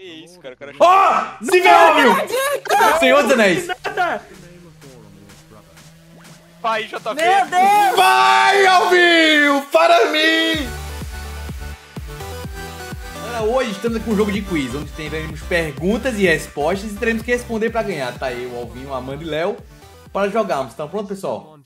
Que isso, cara. O cara... Oh! Zivelmio! Senhor dos Anéis! Vai, tá Meu Deus! Vai, Alvinho! Para mim! hoje estamos aqui com um jogo de quiz, onde teremos perguntas e respostas e teremos que responder para ganhar. Tá aí o Alvinho, Amanda e Léo para jogarmos. Tá pronto, pessoal?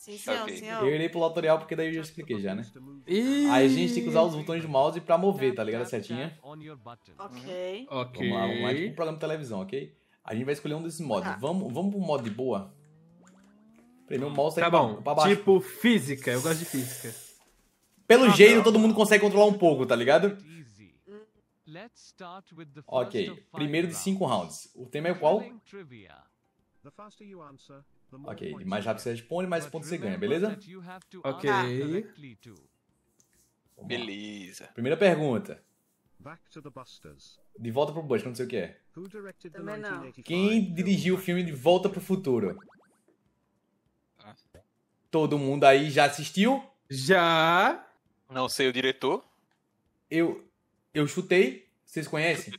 Sim, senhor, okay. senhor. Eu irei pro tutorial porque daí eu já expliquei já, né? E... Aí a gente tem que usar os botões do mouse pra mover, tá ligado? A setinha. Uhum. Ok. Ok. Vamos lá, vamos lá. É tipo programa de televisão, ok? A gente vai escolher um desses mods. Ah. Vamos, vamos pro mod de boa? Primeiro mouse é tá bom. Pra baixo. Tipo física, eu gosto de física. Pelo ah, jeito, não. todo mundo consegue controlar um pouco, tá ligado? Hum. Ok, primeiro de cinco rounds. O tema é qual? Ok, de mais rápido você responde, mais pontos você ganha, beleza? Ok. Beleza. Primeira pergunta. De Volta pro Buster, não sei o que é. Quem dirigiu o filme De Volta pro Futuro? Ah. Todo mundo aí já assistiu? Já. Não sei o diretor. Eu eu chutei. Vocês conhecem?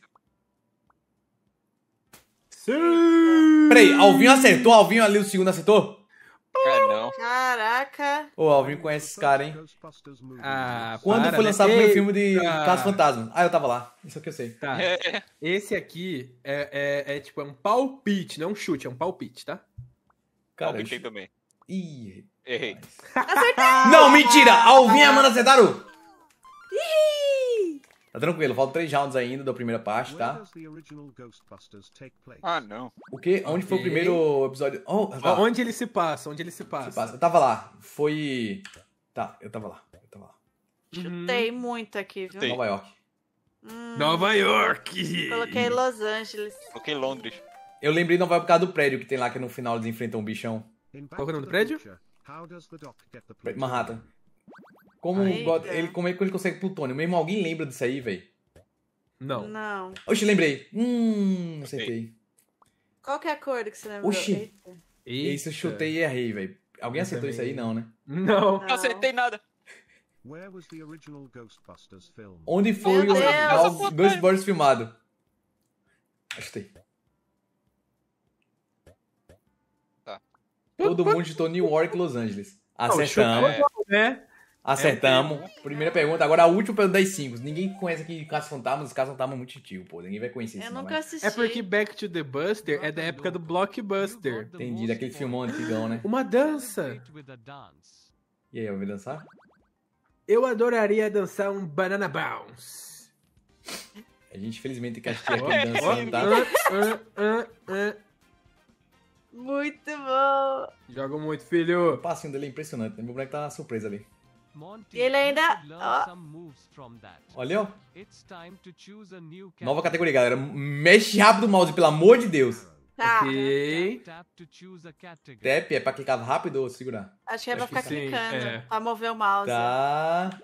Sim. Peraí, Alvinho acertou? Alvinho ali, o segundo acertou? Cara, é, Caraca. Ô, Alvinho conhece esse cara, hein? Ah, Quando para, foi né? lançado o né? meu filme de ah. Caso Fantasma? Ah, eu tava lá. Isso é que eu sei. Tá. É. Esse aqui é, é, é tipo, é um palpite, não é um chute, é um palpite, tá? Cara, Palpitei também. Ih. Errei. Acertei! Não, mentira! Alvinho e Amanda acertaram! Tá tranquilo, faltam três rounds ainda da primeira parte, tá? Ah, não. O quê? Onde okay. foi o primeiro episódio? Oh, ah, Onde ele se passa? Onde ele se passa? se passa? Eu tava lá. Foi. Tá, eu tava lá. Eu tava lá. Chutei uhum. muito aqui, viu? Chutei. Nova York. Hum. Nova York! Coloquei Los Angeles. Coloquei Londres. Eu lembrei não vai por causa do prédio que tem lá que no final eles enfrentam um bichão. Qual é o nome do prédio? Manhattan. Como, God, ele, como é que ele consegue plutônio? Mesmo alguém lembra disso aí, velho? Não. Não. Oxi, lembrei. Hum, acertei. Qual que é a cor que você lembrou? Oxi. Eita. Eita. Isso eu chutei e errei, velho. Alguém eu acertou também. isso aí? Não, né? Não. Não, acertei nada. Onde foi Meu o Ghostbusters filmado? Achei. Tá. Todo mundo de New York Los Angeles. Acertamos. Não, é. né? Acertamos. É Primeira pergunta, agora a última pergunta das cinco. Ninguém conhece aqui Caso Fantasma, os Caça Fantasma é muito tio, pô. Ninguém vai conhecer isso. Eu nunca assisti. É porque Back to the Buster é da época do Blockbuster. Entendi, daquele filmão antigão, né? Uma dança! E aí, eu vou dançar? Eu adoraria dançar um Banana Bounce. A gente, felizmente, tem que assistir aqui dançando, tá? uh, uh, uh, muito bom! Joga muito, filho! O passinho dele é impressionante, né? Meu boneco tá surpresa ali. E ele ainda. Olha, ó. Nova categoria, galera. Mexe rápido o mouse, pelo amor de Deus. Tá. Ok. Tap é pra clicar rápido ou segurar? Acho que é pra Acho ficar clicando, é. pra mover o mouse. Tá.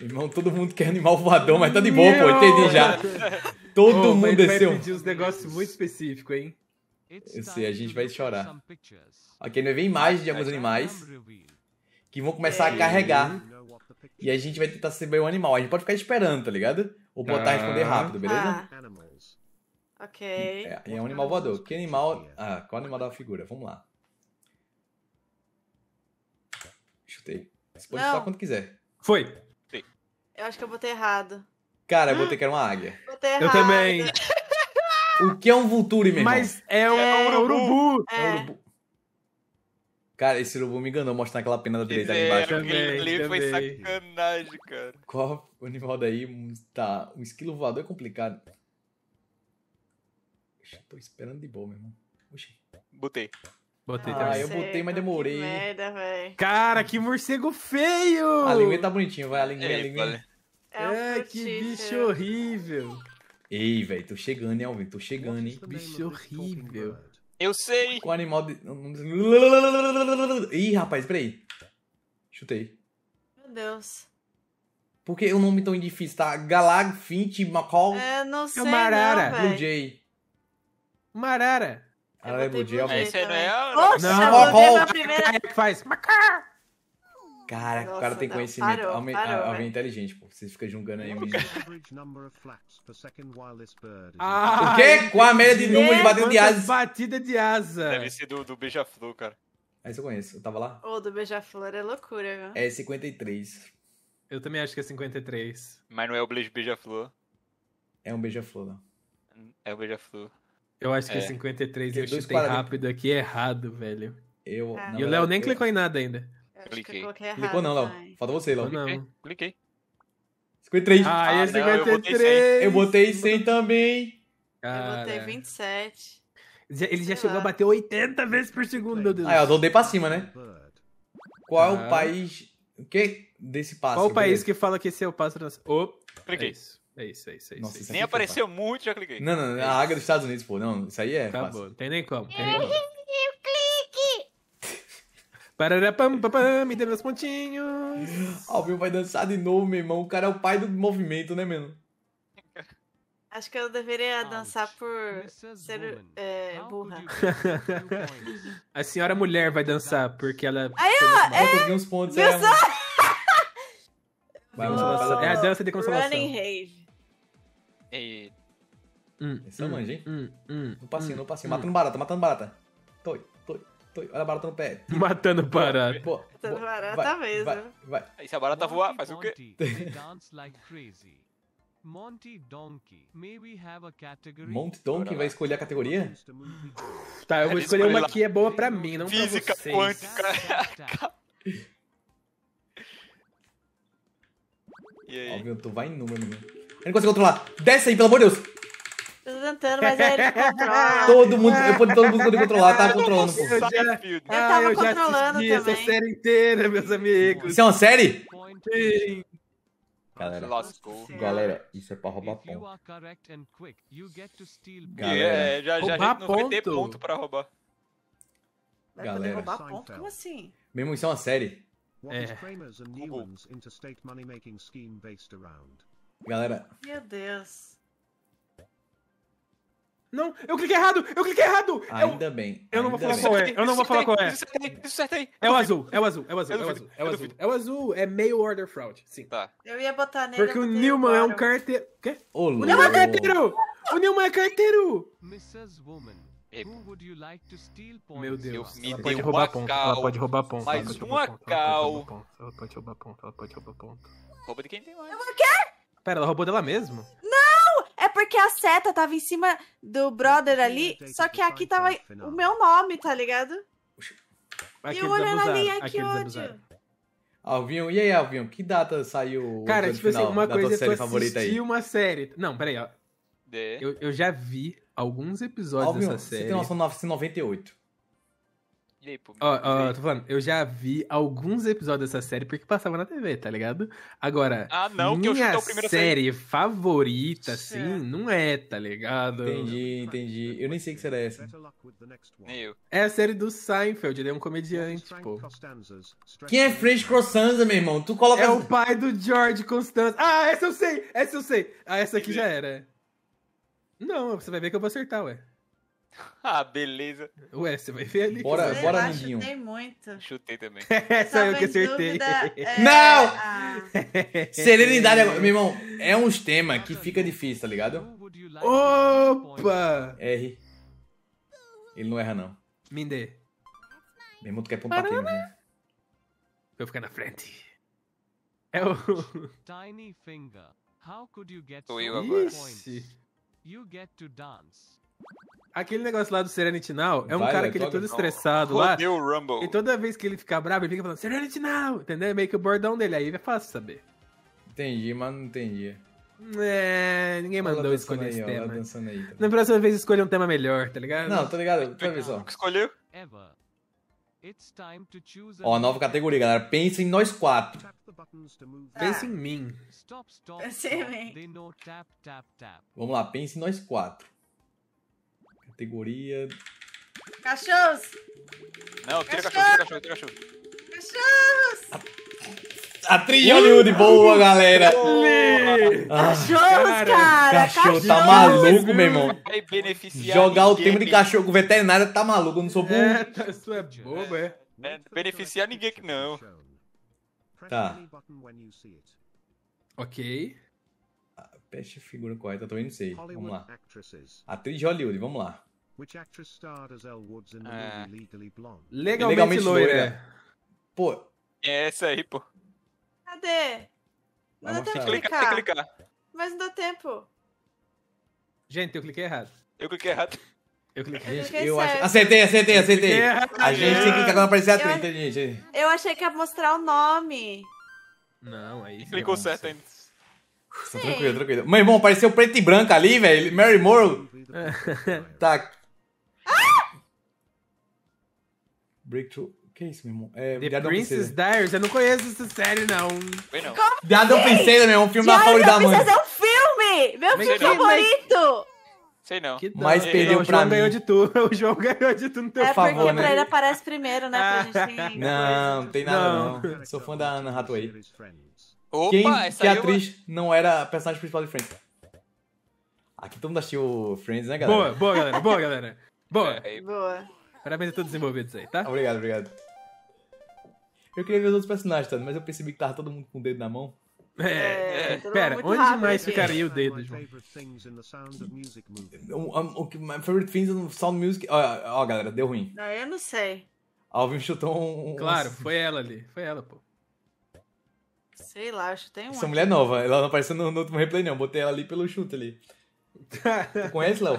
Irmão, todo mundo quer animar o voador, mas tá de boa, pô. Entendi já. Todo oh, mundo desceu. É vai pedir uns negócios muito específicos, hein? Eu sei, a gente vai chorar. Ok, não vem imagem de alguns animais que vão começar a é. carregar. E a gente vai tentar ser bem o animal. A gente pode ficar esperando, tá ligado? Ou botar ah. responder rápido, beleza? Ah. Ok. É, é um animal voador. Que animal. Ah, qual animal da figura? Vamos lá. Chutei. Você pode chutar quando quiser. Foi. Eu acho que eu botei errado. Cara, eu botei que era uma águia. Botei errado. Eu também. o que é um vulture, meu irmão? Mas é um é, urubu. É. É um urubu. Cara, esse urubu me enganou mostrando aquela pena da direita ali embaixo. Também, ali foi sacanagem, cara. Qual o animal daí? Tá, um esquilo voador é complicado. Oxi, tô esperando de boa, meu irmão. Oxi. Botei. Botei ah, também. eu botei, mas demorei. Que merda, velho. Cara, que morcego feio! A linguinha tá bonitinha, vai. A linguinha, a linguinha. É, um é que bicho né? horrível. Ei, velho, tô chegando, hein, Alvin? Tô chegando, hein? Bicho horrível. Eu sei. Com animal de. Ih, rapaz, peraí. Chutei. Meu Deus. Por que o nome tão difícil, tá? Galag, Fint, Macol. É, não é sei. É uma arara. Não, Blue Jay. Uma arara. é Blue Jay, é Esse aí não é. Nossa, não, Blue é a primeira. É que faz. Macá! Cara, Nossa, o cara tem não. conhecimento. Parou, alguém, parou, alguém ah, inteligente, pô. Vocês ficam julgando aí menino. ah, o quê? com a média de número de batida de asa? Batida de asa. Deve ser do, do Beija-Flor, cara. Esse eu conheço. Eu tava lá? O do Beija-Flor é loucura, viu? É 53. Eu também acho que é 53. Mas não é o Beija-Flor. É um Beija-Flor, É o Beija-Flor. Eu acho que é, é 53 e eu chutei rápido aqui é errado, velho. Eu, é. E o Léo é nem clicou em nada ainda. Eu cliquei. cliquei errado, Clicou não, Léo. Mas... Falta você, Léo. Cliquei. cliquei. 53. Ah, ah é 53. eu botei 100, eu botei 100 também. Cara. Eu botei 27. Ele já Sei chegou a bater 80 vezes por segundo, meu Deus. Ah, eu dei pra cima, né? Qual ah. o país... O quê? desse pássaro? Qual o país que fala que esse é o pássaro... Oh, cliquei. É isso. É isso, é isso, é isso. Nossa, é isso Nem apareceu muito, já cliquei. Não, não, a águia é dos Estados Unidos, pô. Não, isso aí é Acabou, fácil. não tem nem como. Tem nem como. Pararapam, pam, me dê meus pontinhos. Alvin vai dançar de novo, meu irmão. O cara é o pai do movimento, né, mano? Acho que eu deveria dançar por ser é, burra. a senhora mulher vai dançar, porque ela. Aí, ó! É, uns pontos, é. Vai, oh, é a dança de consolação. Running Rave. E... Hum, Essa é hum, manja, hein? Hum, hum, no passinho, hum, no passinho. Hum. Matando barata, matando barata. Toi. Olha a barata no pé. Matando barata. Pô, Matando barata vai, mesmo. Vai, vai. Aí se a barata voar, faz o quê? Monty Donkey. Maybe have a category. Monty Donkey vai escolher a categoria? tá, eu vou escolher uma que é boa pra mim, não Física pra vocês. quântica. e aí? Óbvio, tu vai em número, mano. Eu não consigo controlar. Desce aí, pelo amor de Deus tentando, mas aí ele controla. todo mundo, eu, todo mundo podia controlar, tava controlando. Eu, já, eu tava ah, eu controlando já também. essa série inteira, meus amigos. Isso é uma série? Sim. Galera, galera, isso é pra roubar ponto. É, já, já roubar a gente não vai ponto pra roubar. Vai galera. roubar ponto? Então. Como assim? Mesmo isso é uma série. É. Galera. Meu Deus. Não, eu cliquei errado, eu cliquei errado! Ainda eu, bem. Eu não vou falar bem. qual é, eu não vou falar qual é. Isso acertei, é isso acertei. É, é o azul, é o azul, é o azul, é o azul, é, é o azul. É o azul, é mail order fraud, sim. Tá. Eu ia botar nele. Porque o Newman é um carteiro. O Quê? O Newman é carteiro! O Newman é carteiro! Mrs. Woman. Meu Deus, ela pode roubar ponto, ela pode roubar ponto. Mais uma cal. Ela pode roubar ponto, ela pode roubar ponto. Rouba de quem tem mais. Ela quê? Pera, ela roubou dela mesmo? Não! porque a seta tava em cima do brother ali, só que aqui tava o meu nome, tá ligado? E eu olhando ali, ai que ódio. Alvinho, e aí, Alvinho, que data saiu Cara, tipo assim, final assim, uma coisa é tua série é favorita aí? uma série. Não, peraí, ó. De... Eu, eu já vi alguns episódios Alvinho, dessa série. Você tem noção 998. E aí, Ó, ó, tô falando, eu já vi alguns episódios dessa série porque passava na TV, tá ligado? Agora, ah, não, minha que eu série favorita, assim, é. não é, tá ligado? Entendi, entendi. Eu nem sei que será é essa. eu. É a série do Seinfeld, ele é um comediante, pô. Quem é French Costanza, meu irmão? Tu coloca... É o pai do George Costanza. Ah, essa eu sei, essa eu sei. Ah, essa aqui já é? era. Não, você vai ver que eu vou acertar, ué. Ah, beleza. Ué, você vai ver ali. Bora, sei bora, lá, Chutei muito. Chutei também. Essa o que acertei. Dúvida, é... Não! Ah. Serenidade agora. Meu irmão, é uns temas que fica difícil, tá ligado? Opa! R. Ele não erra, não. Mindê. Meu irmão, tu quer pontar aqui, né? Vou né? ficar na frente. É o... Tiny finger. How could you get Sou eu agora. You get to dance. Aquele negócio lá do Serenity Now é um Vai, cara é que ele é todo estressado lá. Rumble. E toda vez que ele fica bravo, ele fica falando Serenity Now, entendeu? É meio que o bordão dele. Aí é fácil saber. Entendi, mas não entendi. É, ninguém mandou escolher esse aí, tema. Aí, Na próxima vez escolha um tema melhor, tá ligado? Não, tô ligado. Tá vendo Escolheu? Ó, nova categoria, galera. Pensa em nós quatro. Ah. Pensa em mim. Pensa em mim. Vamos lá, pensa em nós quatro categoria. Cachorros! Não, tira cachorro, cachorro tira cachorro, tira cachorro. Cachorros! A trilha Hollywood, boa, galera! Ah, cachorros, cara! Cachorro, tá maluco, meu irmão? Jogar o tema de cachorro com veterinário tá maluco, eu não sou burro. É, tá, isso é bobo, é. é beneficiar ninguém que não. Tá. Ok. Ah, peste figura correta, também não sei. Vamos lá. Atriz de Hollywood, vamos lá. É. Legalmente, Legalmente loira. loira. É. Pô. É essa aí, pô. Cadê? Não dá tempo de clicar. clicar. Mas não dá tempo. Gente, eu cliquei errado. Eu cliquei errado. Eu cliquei, eu eu acho... Acertei, acertei, acertei. A gente tem que clicar quando aparecer a 30, eu... gente. Eu achei que ia mostrar o nome. Não, aí. Clicou certo ainda. Tá tranquilo, tranquilo. Meu irmão, apareceu preto e branco ali, velho. Mary Moore tá Breakthrough. Que é isso, meu irmão? É, The Viado Princess Diaries. Eu não conheço essa série, não. Foi não. Como Viado é? Princesa, meu irmão. Filme da Paula da mãe. Viado é um filme! Meu filme favorito! Sei não. Que mas perdeu pra mim. O João ganhou de tu. O João ganhou de tu no teu É favor, porque pra né? ele aparece primeiro, né? Pra gente Não, não tem nada não. não. Sou fã da Anna Hathaway. Opa, Quem, essa que é atriz não era a personagem principal de Friends? Aqui todo mundo assistiu Friends, né, galera? Boa, boa, galera. Boa, galera. Boa. É, é. boa. Parabéns a todos os envolvidos aí, tá? Obrigado, obrigado. Eu queria ver os outros personagens, tá? mas eu percebi que tava todo mundo com o dedo na mão. É, é, é pera, onde mais ficaria o dedo, João? O que my favorite things no sound music. Ó, oh, oh, galera, deu ruim. Não, eu não sei. Alvin chutou um, Claro, foi ela ali. Foi ela, pô. Sei lá, acho que tem um. Essa mulher é nova, ela não apareceu no, no último replay, não. Botei ela ali pelo chute ali. tu conhece, Léo?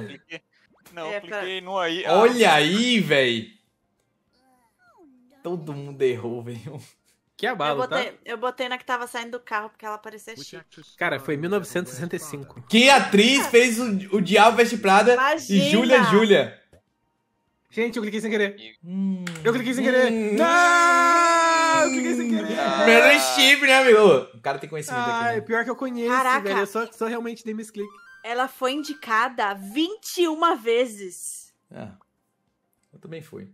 Não, eu é, cliquei no aí. Ah. Olha aí, velho. Todo mundo errou, velho. Que é abalo, tá? Eu botei na que tava saindo do carro, porque ela parecia chique. Cara, foi 1965. Que atriz fez o, o Diabo Veste Prada Imagina. e Júlia Júlia? Gente, eu cliquei sem querer. Hum. Eu cliquei sem querer. Hum. Não! Eu cliquei sem querer. Ah. Meryl Streep, né, amigo? O cara tem conhecimento Ai, aqui. Né? Pior que eu conheço, Caraca. velho. Eu só, só realmente dei misclick. Ela foi indicada 21 vezes. Ah, eu também fui.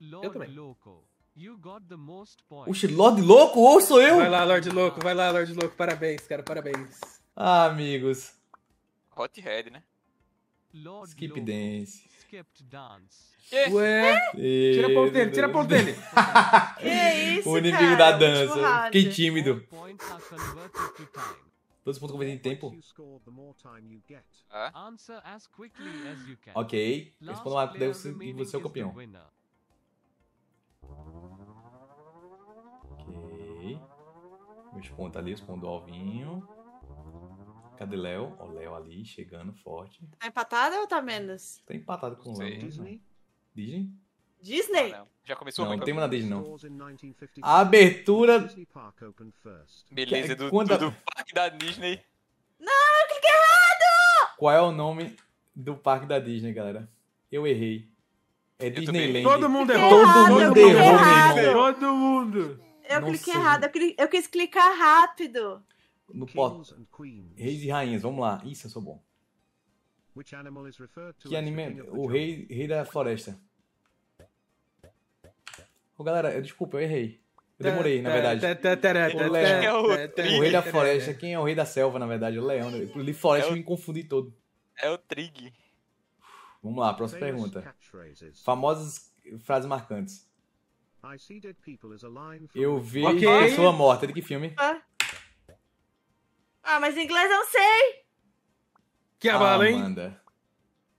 Lord eu também. Loco, you got the most points. Oxe, Lord Louco ou sou eu? Vai lá, Lord Louco, vai lá, Lord Louco. Parabéns, cara, parabéns. Ah, amigos. Hot Head, né? Lord Skip Loco. Dance. Skipped Dance. Ué? Tira a ponta dele, tira a ponta dele. que isso, O inimigo cara, da dança. Fiquei tímido. Todos os pontos convertidos em tempo. Ah. Ok. Responda lá, deve e você é o campeão. Ok. Responda ali, respondo o alvinho. Cadê Léo? Ó, Léo ali, chegando forte. Tá empatado ou tá menos? Tá empatado com o Léo. Né? Disney? Disney? Disney? Ah, Já começou Não, não tem uma na Disney, não. A abertura. Beleza, do, do, do parque da Disney. Não, eu cliquei errado! Qual é o nome do parque da Disney, galera? Eu errei. É eu Disneyland. Todo mundo errou. Todo errado, mundo errou, errado. Todo mundo. Eu cliquei errado. Eu, cli... eu, quis clicar rápido. No Reis e rainhas, vamos lá. Isso, eu sou bom. Que anime? O rei, rei da floresta. oh, galera, eu, desculpa, eu errei. Eu demorei, na verdade. O leão. O rei da né? floresta. Quem é o rei da selva, na verdade? O leão. Li né? floresta é me confundi todo. É o Trig. Vamos lá, próxima pergunta. Famosas frases marcantes. Eu vi okay. Pessoa Morta. De que filme? Ah. ah, mas em inglês eu não sei. Que abalo, hein?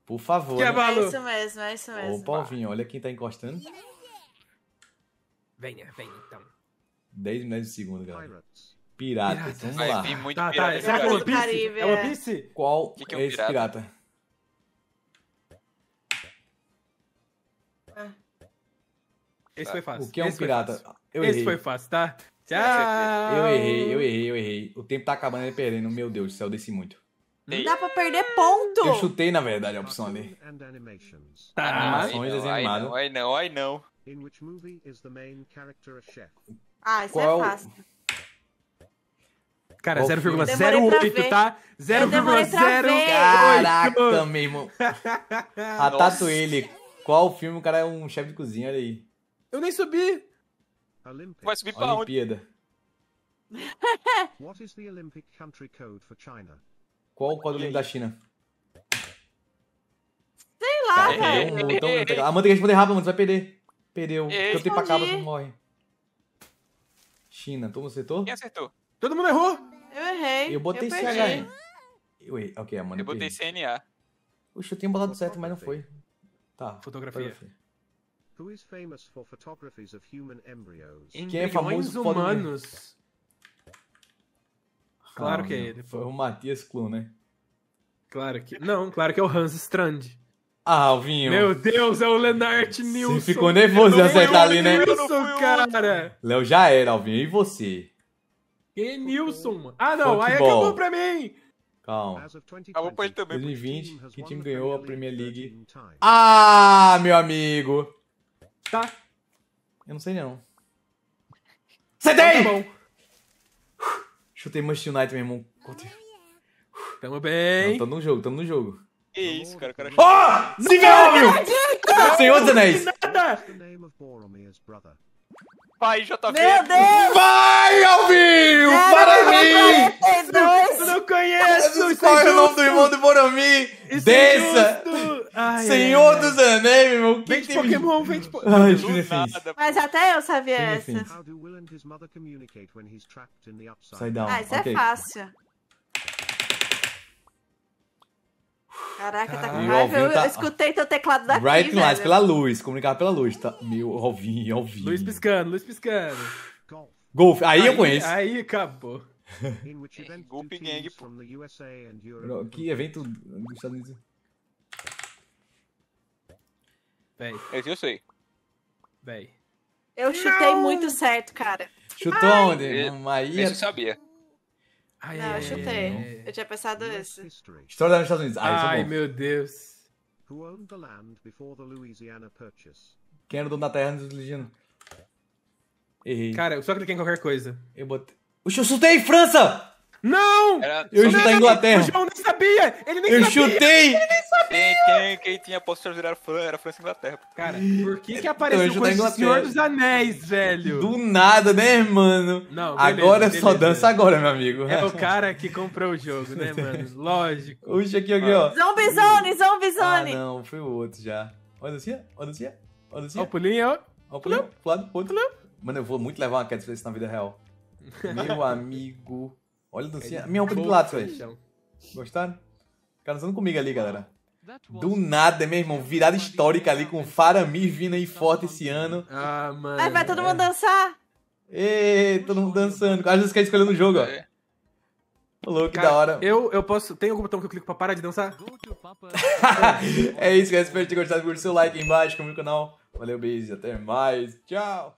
Por favor. Que abalo. É isso mesmo, é isso mesmo. Ô, Palvinho, olha quem tá encostando. Venha, né? venha então. 10 milhões de segundo, galera. Pirata. vamos lá. lá. muito tá, tá. pirata, tá. Será que é One Piece? É One Piece? Qual que que é, é esse pirata? pirata? Ah. Esse foi tá. fácil. O que é um pirata? errei. Esse foi fácil, tá? É Tchau! Eu errei, eu errei, eu errei. O tempo tá acabando e perdendo. Meu Deus do céu, desci muito. Não dá pra perder ponto! Eu chutei, na verdade, a opção ali. Tá, animações, desenho animado. Ai não, ai não. In which movie is the main character a chef? Ah, isso é Qual? é fácil. Cara, 0,08, tá? 0,08. Caraca, meu irmão. A ah, tá, ele. Qual filme o cara é um chefe de cozinha? Olha aí. Eu nem subi. Olympic. Vai subir pra Olimpíada. onde? What is the Olympic country code for China? Qual o código da China? Sei lá, cara. É, é, é, é. Amanda quer responder rápido, mano. Você vai perder. Perdeu. Eu tenho pra cabra, não morre. China, todo mundo acertou? Quem acertou? Todo mundo errou! Eu errei. Eu botei eu CH. Eu errei. Ok, mano. Eu botei CNA. Puxa, eu tenho botado certo, mas não foi. Tá. Fotografia. Who is famous for photographies of human embryos? Quem é famoso humanos. Ah, claro ah, que é ele. Foi o Matias Klum, né? Claro que. Não, claro que é o Hans Strand. Ah, Alvinho. Meu Deus, é o Lenart Nilson. Você ficou nervoso de acertar ali, né? Nilson, cara. Léo já era, Alvinho. E você? E Nilson. Ah, não. Futebol. Aí acabou pra mim. Calma. Acabou pra ele também. 2020, que time ganhou a Premier League? Ah, meu amigo. Tá. Eu não sei não. Então Acertei! tá Chutei Manchester United, meu irmão. Tamo bem. Não, tamo no jogo, tamo no jogo. Que isso, cara, cara. É Ó! Oh! Senhor dos Anéis! Vai, já Meu Deus! Vai, Alvinho! É, para mim! Eu não conheço! É qual é o nome do irmão do Boromir? É Desça! Ai, Senhor é. dos Anéis, meu irmão! Vem de Pokémon, vem de Pokémon! Ai, nada. Mas até eu sabia essa. Sai da Ah, isso okay. é fácil. Caraca, tá ah. com raiva. Eu, tá... escutei teu teclado daqui, Bright velho. Né? pela luz, comunicava pela luz. Tá... Meu, Alvinho, Alvinho. Luz piscando, luz piscando. Golf, aí, aí eu conheço. Aí acabou. Golf Gang, pô. Que evento dos Estados Unidos? Véi. Esse eu sei. Véi. Eu chutei Não. muito certo, cara. Chutou Ai. onde? Aí. Isso eu sabia. Ai, não, eu chutei. eu tinha pensado isso. História dos Estados Unidos. Ai, é ai meu Deus. Quem era o dono da terra antes do Louisiana? Errei. Cara, eu só cliquei em qualquer coisa. Eu botei. Eu chutei França! Não! Era... Eu chutei a Inglaterra. O João nem sabia! Ele nem eu sabia! Eu chutei! Ele nem sabia! Quem, quem, quem tinha de virar era França e Inglaterra. Cara, por que que então, apareceu com coisa Senhor dos Anéis, velho? Do nada, né, mano? Não, beleza, agora é beleza. só dança agora, meu amigo. É o cara que comprou o jogo, né, mano? Lógico. Puxa aqui, aqui, ó. Zombizone, zombizone! Ah, não, foi o outro já. Olha assim, olha assim, olha assim. Ó o pulinho, ó. Ó o pulinho, pro outro. Mano, eu vou muito levar uma queda desse na vida real. Meu amigo... Olha a dancinha. É minha roupa de pilates, velho. Gostaram? Ficaram dançando comigo ali, galera. Do nada, meu irmão. Virada histórica ali com o Faramir vindo aí forte esse ano. Ah, mano. Aí vai todo é. mundo dançar. Ê, todo mundo dançando. Às vezes quer escolher no jogo, ó. É. Ô, louco, que da hora. Eu, eu posso. Tem algum botão que eu clico pra parar de dançar? é isso, galera. Espero que tenham gostado. Curte seu like aí embaixo, comigo no canal. Valeu, beijo. Até mais. Tchau.